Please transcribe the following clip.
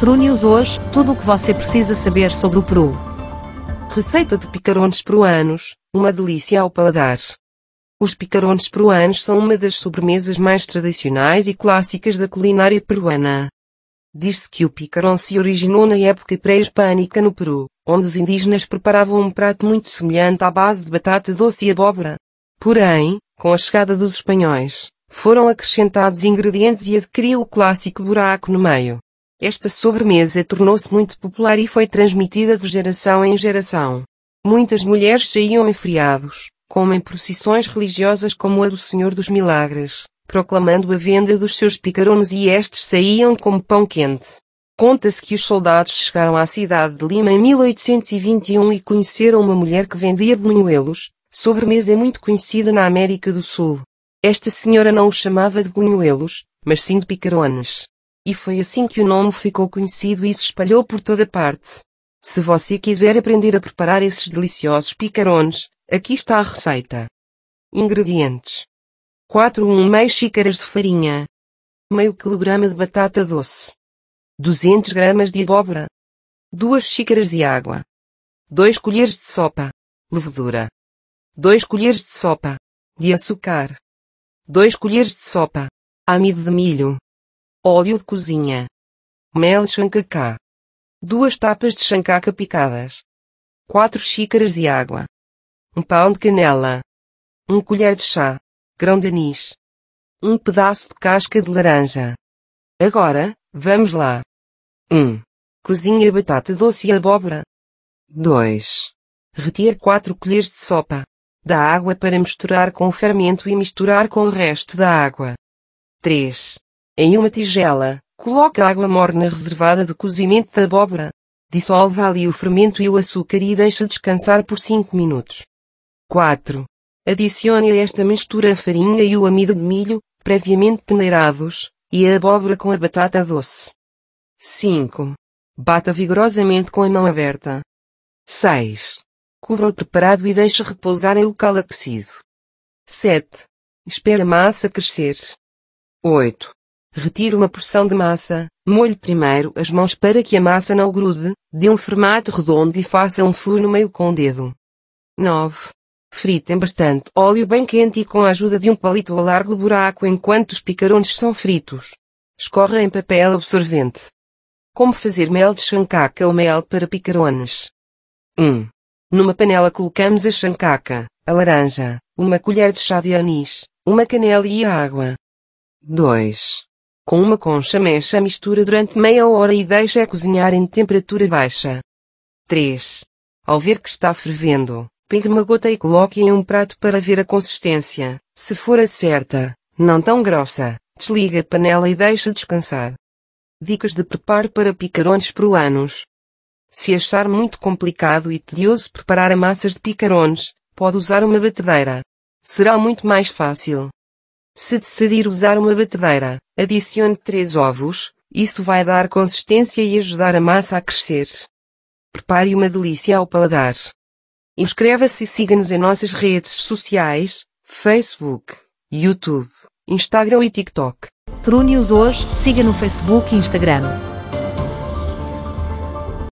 Peru News hoje, tudo o que você precisa saber sobre o Peru. Receita de picarones peruanos, uma delícia ao paladar. Os picarones peruanos são uma das sobremesas mais tradicionais e clássicas da culinária peruana. Diz-se que o picarón se originou na época pré-hispânica no Peru, onde os indígenas preparavam um prato muito semelhante à base de batata doce e abóbora. Porém, com a chegada dos espanhóis, foram acrescentados ingredientes e adquiriu o clássico buraco no meio. Esta sobremesa tornou-se muito popular e foi transmitida de geração em geração. Muitas mulheres saíam enfriados, como em procissões religiosas como a do Senhor dos Milagres, proclamando a venda dos seus picarones e estes saíam como pão quente. Conta-se que os soldados chegaram à cidade de Lima em 1821 e conheceram uma mulher que vendia bunhoelos, sobremesa muito conhecida na América do Sul. Esta senhora não os chamava de bunhoelos, mas sim de picarones. E foi assim que o nome ficou conhecido e se espalhou por toda parte. Se você quiser aprender a preparar esses deliciosos picarones, aqui está a receita. Ingredientes. 4 1 meio xícaras de farinha. Meio quilograma de batata doce. 200 gramas de abóbora. 2 xícaras de água. 2 colheres de sopa. Levedura. 2 colheres de sopa. De açúcar. 2 colheres de sopa. Amido de milho óleo de cozinha, mel chancacá, duas tapas de chancaca picadas, quatro xícaras de água, um pão de canela, um colher de chá, grão de anis, um pedaço de casca de laranja. Agora, vamos lá. 1. Cozinha batata doce e abóbora. 2. Retire 4 colheres de sopa da água para misturar com o fermento e misturar com o resto da água. 3. Em uma tigela, coloque água morna reservada de cozimento da abóbora. Dissolva ali o fermento e o açúcar e deixe descansar por 5 minutos. 4. Adicione a esta mistura a farinha e o amido de milho, previamente peneirados, e a abóbora com a batata doce. 5. Bata vigorosamente com a mão aberta. 6. Cubra o preparado e deixe repousar em local aquecido. 7. Espera a massa crescer. 8. Retire uma porção de massa, molhe primeiro as mãos para que a massa não grude, dê um formato redondo e faça um furo no meio com o dedo. 9. Fritem bastante óleo bem quente e com a ajuda de um palito alargue o buraco enquanto os picarones são fritos. Escorra em papel absorvente. Como fazer mel de chancaca ou mel para picarones? 1. Numa panela colocamos a chancaca, a laranja, uma colher de chá de anis, uma canela e a água. 2. Com uma concha mexa a mistura durante meia hora e deixa cozinhar em temperatura baixa. 3. Ao ver que está fervendo, pegue uma gota e coloque em um prato para ver a consistência. Se for a certa, não tão grossa, desliga a panela e deixa descansar. Dicas de preparo para picarones peruanos. Se achar muito complicado e tedioso preparar a massas de picarones, pode usar uma batedeira. Será muito mais fácil. Se decidir usar uma batedeira, adicione 3 ovos, isso vai dar consistência e ajudar a massa a crescer. Prepare uma delícia ao paladar. Inscreva-se e siga-nos em nossas redes sociais, Facebook, YouTube, Instagram e TikTok. Prune-os hoje, siga no Facebook e Instagram.